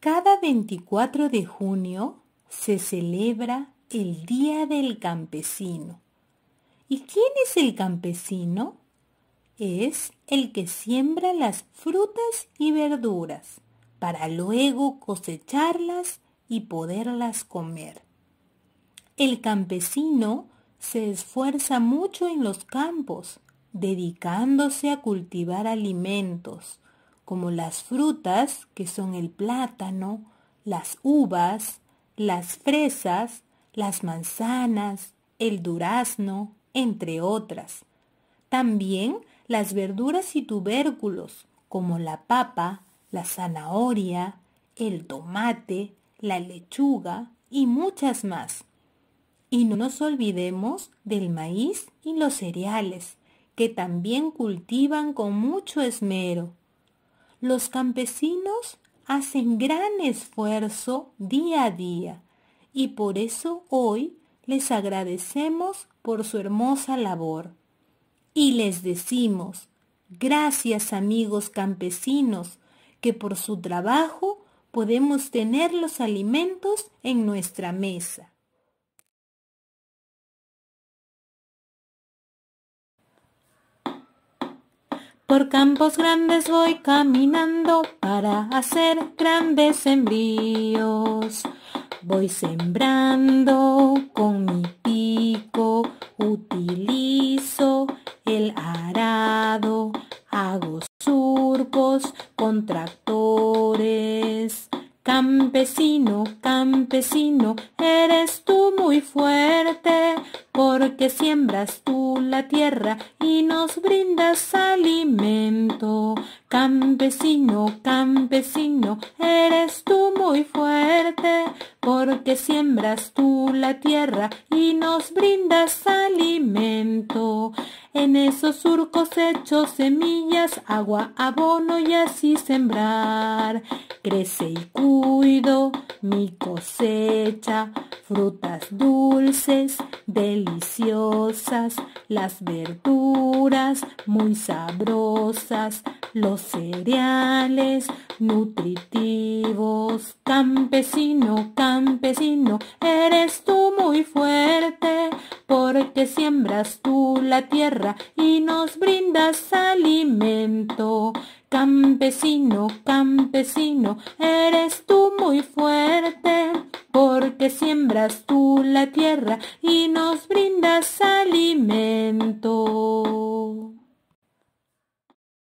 Cada 24 de junio se celebra el Día del Campesino. ¿Y quién es el campesino? Es el que siembra las frutas y verduras para luego cosecharlas y poderlas comer. El campesino se esfuerza mucho en los campos, dedicándose a cultivar alimentos, como las frutas, que son el plátano, las uvas, las fresas, las manzanas, el durazno, entre otras. También las verduras y tubérculos, como la papa, la zanahoria, el tomate, la lechuga y muchas más. Y no nos olvidemos del maíz y los cereales, que también cultivan con mucho esmero. Los campesinos hacen gran esfuerzo día a día y por eso hoy les agradecemos por su hermosa labor. Y les decimos, gracias amigos campesinos, que por su trabajo podemos tener los alimentos en nuestra mesa. Por campos grandes voy caminando para hacer grandes envíos. Voy sembrando con mi pico, utilizo el arado, hago surcos con tractores. Campesino, campesino, eres tú muy fuerte, porque siembras tú la tierra y nos brindas salud. fuerte, porque siembras tú la tierra y nos brindas alimento. En esos surcos hechos semillas, agua, abono y así sembrar. Crece y cuido mi cosecha, frutas dulces, deliciosas, las verduras muy sabrosas, los cereales, nutritivos. Campesino, campesino, eres tú muy fuerte, porque siembras tú la tierra y nos brindas alimento. Campesino, campesino, eres tú muy fuerte, porque siembras tú la tierra y nos brindas alimento.